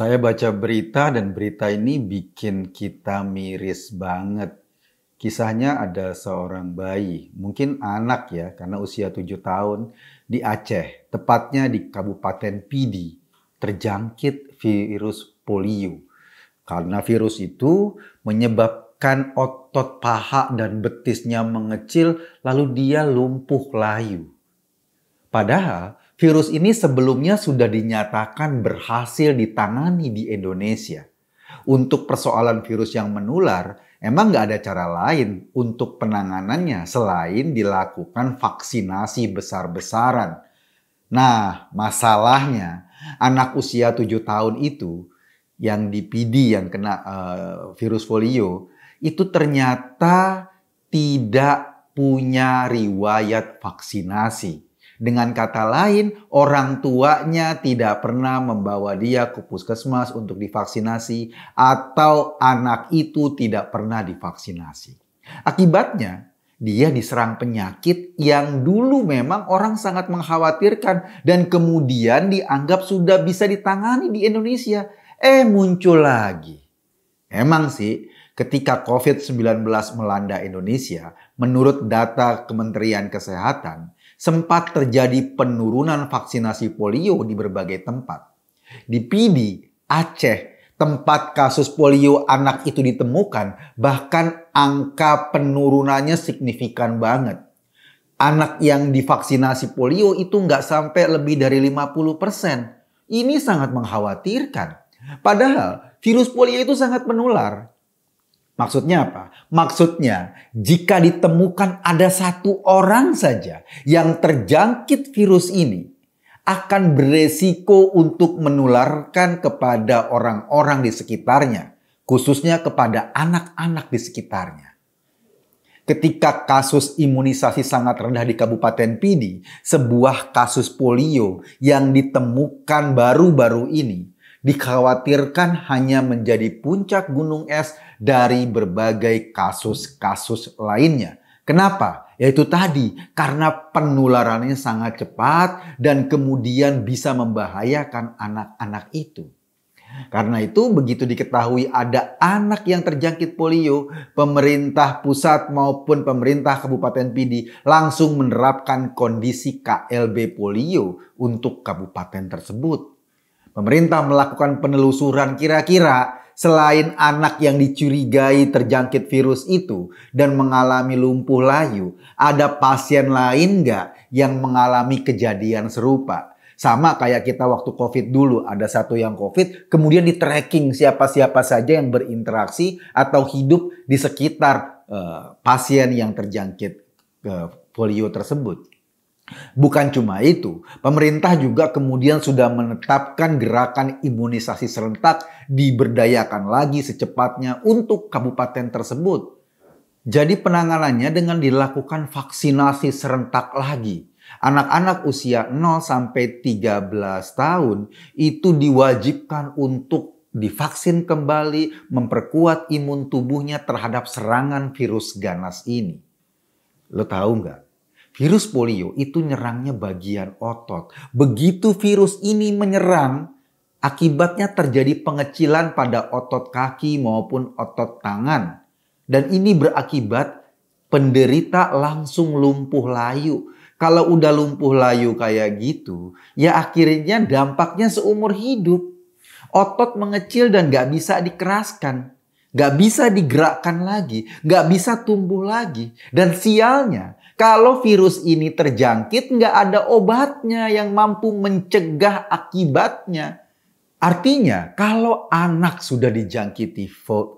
Saya baca berita dan berita ini bikin kita miris banget. Kisahnya ada seorang bayi, mungkin anak ya karena usia 7 tahun di Aceh, tepatnya di Kabupaten Pidi, terjangkit virus polio. Karena virus itu menyebabkan otot paha dan betisnya mengecil lalu dia lumpuh layu. Padahal virus ini sebelumnya sudah dinyatakan berhasil ditangani di Indonesia. Untuk persoalan virus yang menular, emang nggak ada cara lain untuk penanganannya selain dilakukan vaksinasi besar-besaran. Nah, masalahnya anak usia 7 tahun itu yang di PD yang kena uh, virus polio itu ternyata tidak punya riwayat vaksinasi. Dengan kata lain, orang tuanya tidak pernah membawa dia ke puskesmas untuk divaksinasi atau anak itu tidak pernah divaksinasi. Akibatnya, dia diserang penyakit yang dulu memang orang sangat mengkhawatirkan dan kemudian dianggap sudah bisa ditangani di Indonesia. Eh muncul lagi. Emang sih ketika COVID-19 melanda Indonesia, menurut data Kementerian Kesehatan, sempat terjadi penurunan vaksinasi polio di berbagai tempat. Di Pidi, Aceh, tempat kasus polio anak itu ditemukan, bahkan angka penurunannya signifikan banget. Anak yang divaksinasi polio itu nggak sampai lebih dari 50%. Ini sangat mengkhawatirkan. Padahal virus polio itu sangat menular. Maksudnya apa? Maksudnya, jika ditemukan ada satu orang saja yang terjangkit virus ini, akan beresiko untuk menularkan kepada orang-orang di sekitarnya, khususnya kepada anak-anak di sekitarnya. Ketika kasus imunisasi sangat rendah di Kabupaten Pidi, sebuah kasus polio yang ditemukan baru-baru ini dikhawatirkan hanya menjadi puncak gunung es dari berbagai kasus-kasus lainnya. Kenapa? Yaitu tadi, karena penularannya sangat cepat dan kemudian bisa membahayakan anak-anak itu. Karena itu begitu diketahui ada anak yang terjangkit polio, pemerintah pusat maupun pemerintah Kabupaten Pidi langsung menerapkan kondisi KLB polio untuk kabupaten tersebut. Pemerintah melakukan penelusuran kira-kira selain anak yang dicurigai terjangkit virus itu dan mengalami lumpuh layu, ada pasien lain nggak yang mengalami kejadian serupa? Sama kayak kita waktu COVID dulu, ada satu yang COVID, kemudian di tracking siapa-siapa saja yang berinteraksi atau hidup di sekitar uh, pasien yang terjangkit uh, polio tersebut. Bukan cuma itu, pemerintah juga kemudian sudah menetapkan gerakan imunisasi serentak diberdayakan lagi secepatnya untuk kabupaten tersebut. Jadi penanganannya dengan dilakukan vaksinasi serentak lagi. Anak-anak usia 0 sampai 13 tahun itu diwajibkan untuk divaksin kembali memperkuat imun tubuhnya terhadap serangan virus ganas ini. Lo tahu nggak? Virus polio itu nyerangnya bagian otot. Begitu virus ini menyerang, akibatnya terjadi pengecilan pada otot kaki maupun otot tangan. Dan ini berakibat penderita langsung lumpuh layu. Kalau udah lumpuh layu kayak gitu, ya akhirnya dampaknya seumur hidup. Otot mengecil dan gak bisa dikeraskan. Gak bisa digerakkan lagi, gak bisa tumbuh lagi. Dan sialnya, kalau virus ini terjangkit, nggak ada obatnya yang mampu mencegah akibatnya. Artinya, kalau anak sudah dijangkiti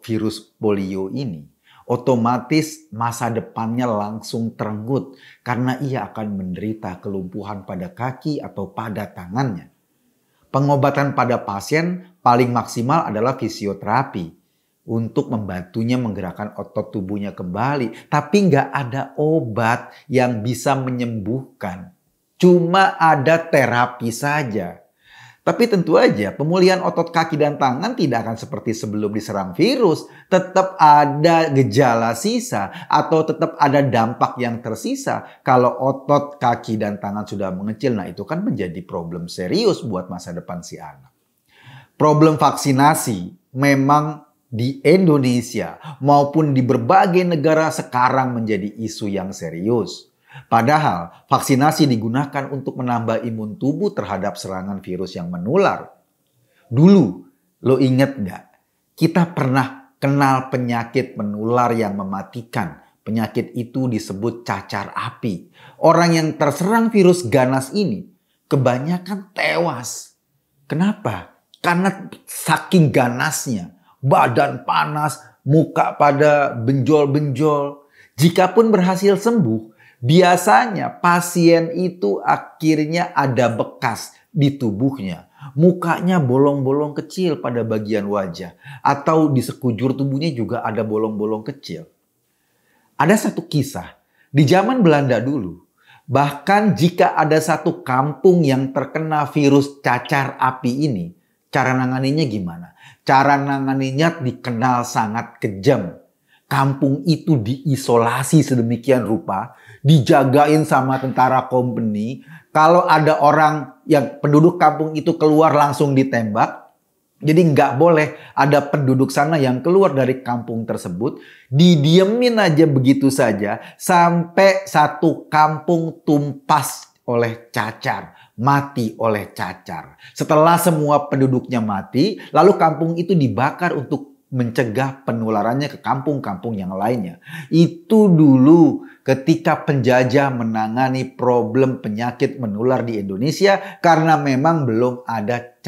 virus polio ini, otomatis masa depannya langsung terenggut karena ia akan menderita kelumpuhan pada kaki atau pada tangannya. Pengobatan pada pasien paling maksimal adalah fisioterapi untuk membantunya menggerakkan otot tubuhnya kembali. Tapi nggak ada obat yang bisa menyembuhkan. Cuma ada terapi saja. Tapi tentu aja pemulihan otot kaki dan tangan tidak akan seperti sebelum diserang virus. Tetap ada gejala sisa atau tetap ada dampak yang tersisa. Kalau otot kaki dan tangan sudah mengecil, nah itu kan menjadi problem serius buat masa depan si anak. Problem vaksinasi memang di Indonesia maupun di berbagai negara sekarang menjadi isu yang serius. Padahal vaksinasi digunakan untuk menambah imun tubuh terhadap serangan virus yang menular. Dulu, lo inget gak? Kita pernah kenal penyakit menular yang mematikan. Penyakit itu disebut cacar api. Orang yang terserang virus ganas ini kebanyakan tewas. Kenapa? Karena saking ganasnya badan panas, muka pada benjol-benjol. Jika pun berhasil sembuh, biasanya pasien itu akhirnya ada bekas di tubuhnya. Mukanya bolong-bolong kecil pada bagian wajah atau di sekujur tubuhnya juga ada bolong-bolong kecil. Ada satu kisah di zaman Belanda dulu. Bahkan jika ada satu kampung yang terkena virus cacar api ini, cara nanganinya gimana? Cara nanganinya dikenal sangat kejam. Kampung itu diisolasi sedemikian rupa, dijagain sama tentara company. Kalau ada orang yang penduduk kampung itu keluar langsung ditembak. Jadi nggak boleh ada penduduk sana yang keluar dari kampung tersebut. Didiemin aja begitu saja sampai satu kampung tumpas oleh cacar mati oleh cacar. Setelah semua penduduknya mati, lalu kampung itu dibakar untuk mencegah penularannya ke kampung-kampung yang lainnya. Itu dulu ketika penjajah menangani problem penyakit menular di Indonesia karena memang belum ada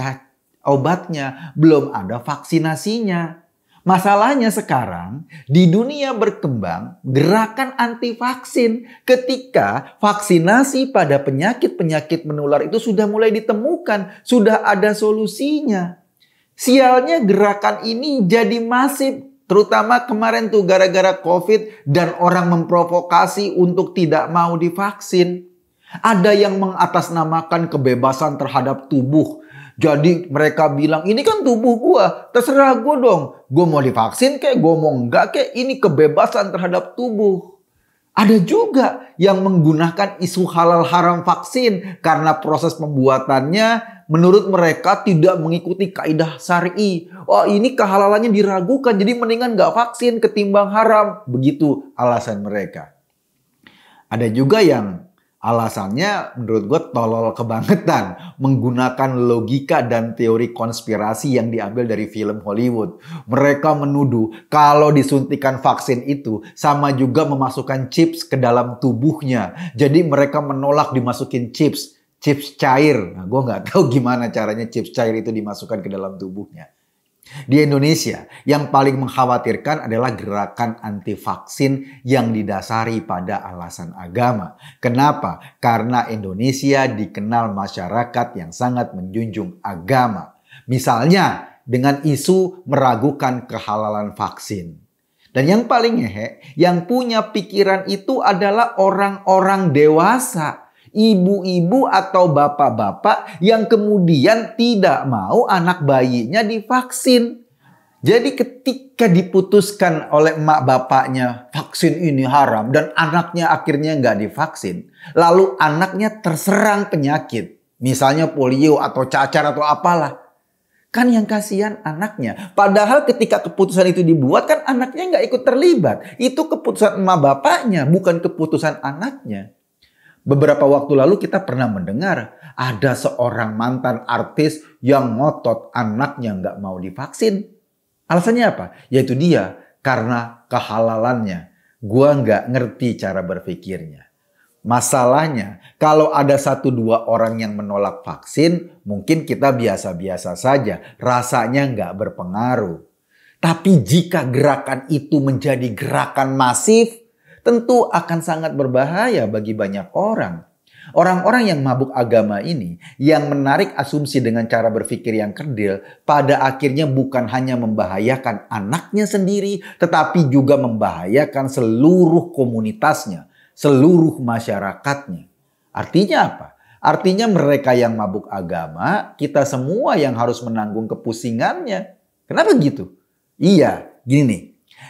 obatnya, belum ada vaksinasinya. Masalahnya sekarang di dunia berkembang gerakan anti vaksin ketika vaksinasi pada penyakit-penyakit menular itu sudah mulai ditemukan, sudah ada solusinya. Sialnya gerakan ini jadi masif terutama kemarin tuh gara-gara Covid dan orang memprovokasi untuk tidak mau divaksin. Ada yang mengatasnamakan kebebasan terhadap tubuh jadi mereka bilang, ini kan tubuh gue, terserah gue dong. Gue mau divaksin kayak gue mau enggak kayak ini kebebasan terhadap tubuh. Ada juga yang menggunakan isu halal haram vaksin karena proses pembuatannya menurut mereka tidak mengikuti kaidah syari. Oh ini kehalalannya diragukan jadi mendingan gak vaksin ketimbang haram. Begitu alasan mereka. Ada juga yang Alasannya menurut gue tolol kebangetan menggunakan logika dan teori konspirasi yang diambil dari film Hollywood. Mereka menuduh kalau disuntikan vaksin itu sama juga memasukkan chips ke dalam tubuhnya. Jadi mereka menolak dimasukin chips, chips cair. Nah, gue nggak tahu gimana caranya chips cair itu dimasukkan ke dalam tubuhnya. Di Indonesia, yang paling mengkhawatirkan adalah gerakan anti vaksin yang didasari pada alasan agama. Kenapa? Karena Indonesia dikenal masyarakat yang sangat menjunjung agama. Misalnya dengan isu meragukan kehalalan vaksin. Dan yang paling ngehe, yang punya pikiran itu adalah orang-orang dewasa ibu-ibu atau bapak-bapak yang kemudian tidak mau anak bayinya divaksin. Jadi ketika diputuskan oleh emak bapaknya vaksin ini haram dan anaknya akhirnya nggak divaksin, lalu anaknya terserang penyakit, misalnya polio atau cacar atau apalah, Kan yang kasihan anaknya. Padahal ketika keputusan itu dibuat kan anaknya nggak ikut terlibat. Itu keputusan emak bapaknya bukan keputusan anaknya. Beberapa waktu lalu kita pernah mendengar ada seorang mantan artis yang ngotot anaknya nggak mau divaksin. Alasannya apa? Yaitu dia karena kehalalannya. Gua nggak ngerti cara berpikirnya. Masalahnya, kalau ada satu dua orang yang menolak vaksin, mungkin kita biasa-biasa saja, rasanya nggak berpengaruh. Tapi jika gerakan itu menjadi gerakan masif, tentu akan sangat berbahaya bagi banyak orang. Orang-orang yang mabuk agama ini, yang menarik asumsi dengan cara berpikir yang kerdil, pada akhirnya bukan hanya membahayakan anaknya sendiri, tetapi juga membahayakan seluruh komunitasnya, seluruh masyarakatnya. Artinya apa? Artinya mereka yang mabuk agama, kita semua yang harus menanggung kepusingannya. Kenapa gitu? Iya, gini nih.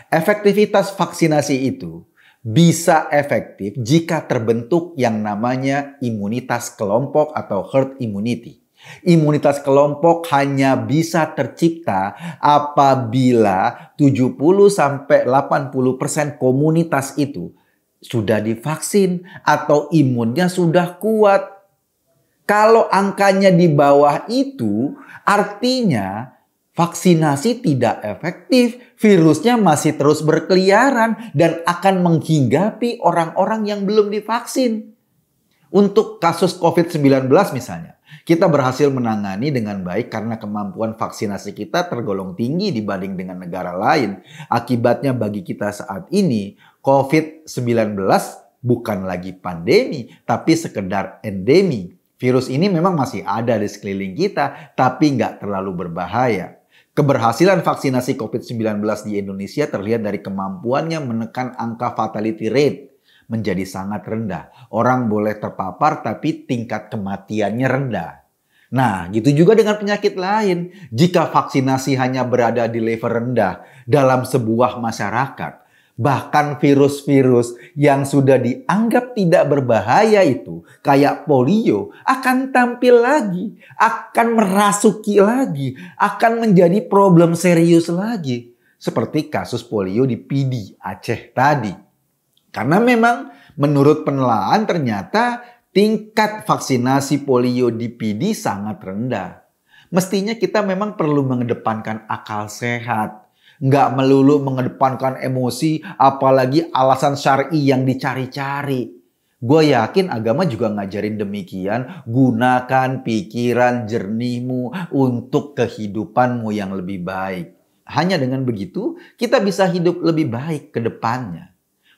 Efektivitas vaksinasi itu bisa efektif jika terbentuk yang namanya imunitas kelompok atau herd immunity. Imunitas kelompok hanya bisa tercipta apabila 70 sampai 80% komunitas itu sudah divaksin atau imunnya sudah kuat. Kalau angkanya di bawah itu artinya Vaksinasi tidak efektif, virusnya masih terus berkeliaran dan akan menghinggapi orang-orang yang belum divaksin. Untuk kasus COVID-19 misalnya, kita berhasil menangani dengan baik karena kemampuan vaksinasi kita tergolong tinggi dibanding dengan negara lain. Akibatnya bagi kita saat ini, COVID-19 bukan lagi pandemi, tapi sekedar endemi. Virus ini memang masih ada di sekeliling kita, tapi nggak terlalu berbahaya. Keberhasilan vaksinasi COVID-19 di Indonesia terlihat dari kemampuannya menekan angka fatality rate menjadi sangat rendah. Orang boleh terpapar tapi tingkat kematiannya rendah. Nah, gitu juga dengan penyakit lain. Jika vaksinasi hanya berada di level rendah dalam sebuah masyarakat, Bahkan virus-virus yang sudah dianggap tidak berbahaya itu, kayak polio, akan tampil lagi, akan merasuki lagi, akan menjadi problem serius lagi. Seperti kasus polio di PD Aceh tadi. Karena memang menurut penelaan ternyata tingkat vaksinasi polio di PD sangat rendah. Mestinya kita memang perlu mengedepankan akal sehat nggak melulu mengedepankan emosi, apalagi alasan syari yang dicari-cari. Gue yakin agama juga ngajarin demikian, gunakan pikiran jernihmu untuk kehidupanmu yang lebih baik. Hanya dengan begitu, kita bisa hidup lebih baik ke depannya.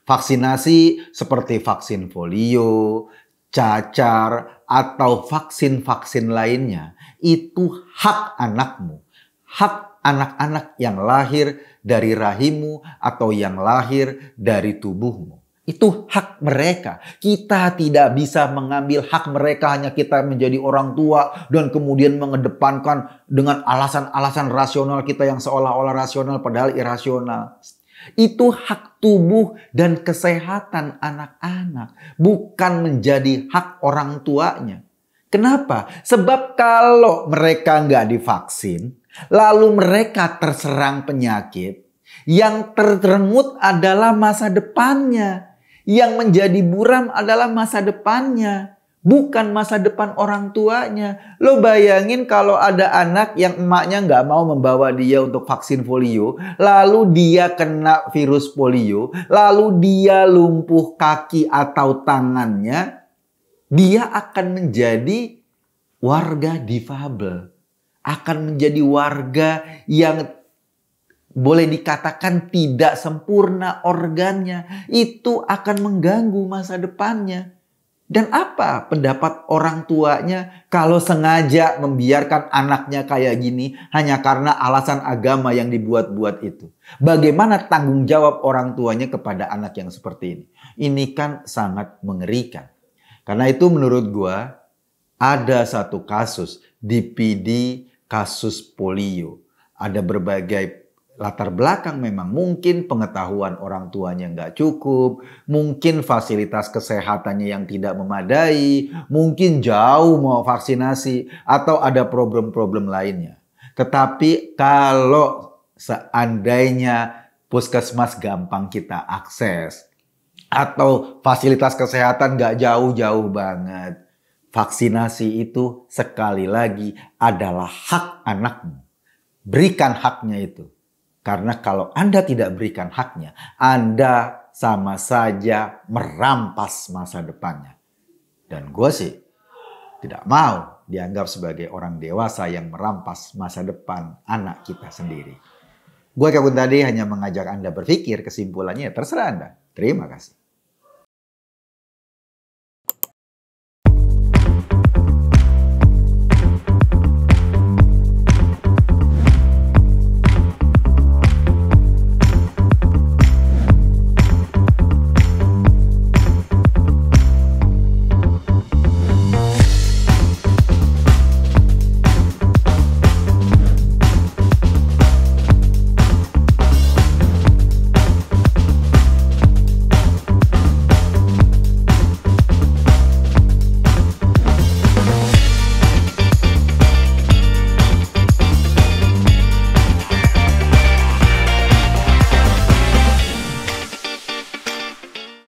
Vaksinasi seperti vaksin polio, cacar, atau vaksin-vaksin lainnya, itu hak anakmu, hak anak-anak yang lahir dari rahimmu atau yang lahir dari tubuhmu. Itu hak mereka. Kita tidak bisa mengambil hak mereka hanya kita menjadi orang tua dan kemudian mengedepankan dengan alasan-alasan rasional kita yang seolah-olah rasional padahal irasional. Itu hak tubuh dan kesehatan anak-anak, bukan menjadi hak orang tuanya. Kenapa? Sebab kalau mereka nggak divaksin, Lalu mereka terserang penyakit. Yang terrenggut adalah masa depannya. Yang menjadi buram adalah masa depannya. Bukan masa depan orang tuanya. Lo bayangin kalau ada anak yang emaknya nggak mau membawa dia untuk vaksin polio. Lalu dia kena virus polio. Lalu dia lumpuh kaki atau tangannya. Dia akan menjadi warga difabel akan menjadi warga yang boleh dikatakan tidak sempurna organnya. Itu akan mengganggu masa depannya. Dan apa pendapat orang tuanya kalau sengaja membiarkan anaknya kayak gini hanya karena alasan agama yang dibuat-buat itu? Bagaimana tanggung jawab orang tuanya kepada anak yang seperti ini? Ini kan sangat mengerikan. Karena itu menurut gua ada satu kasus di PD kasus polio. Ada berbagai latar belakang memang mungkin pengetahuan orang tuanya nggak cukup, mungkin fasilitas kesehatannya yang tidak memadai, mungkin jauh mau vaksinasi, atau ada problem-problem lainnya. Tetapi kalau seandainya puskesmas gampang kita akses, atau fasilitas kesehatan nggak jauh-jauh banget, Vaksinasi itu sekali lagi adalah hak anakmu. Berikan haknya itu. Karena kalau Anda tidak berikan haknya, Anda sama saja merampas masa depannya. Dan gue sih tidak mau dianggap sebagai orang dewasa yang merampas masa depan anak kita sendiri. Gue kabut tadi hanya mengajak Anda berpikir kesimpulannya terserah Anda. Terima kasih.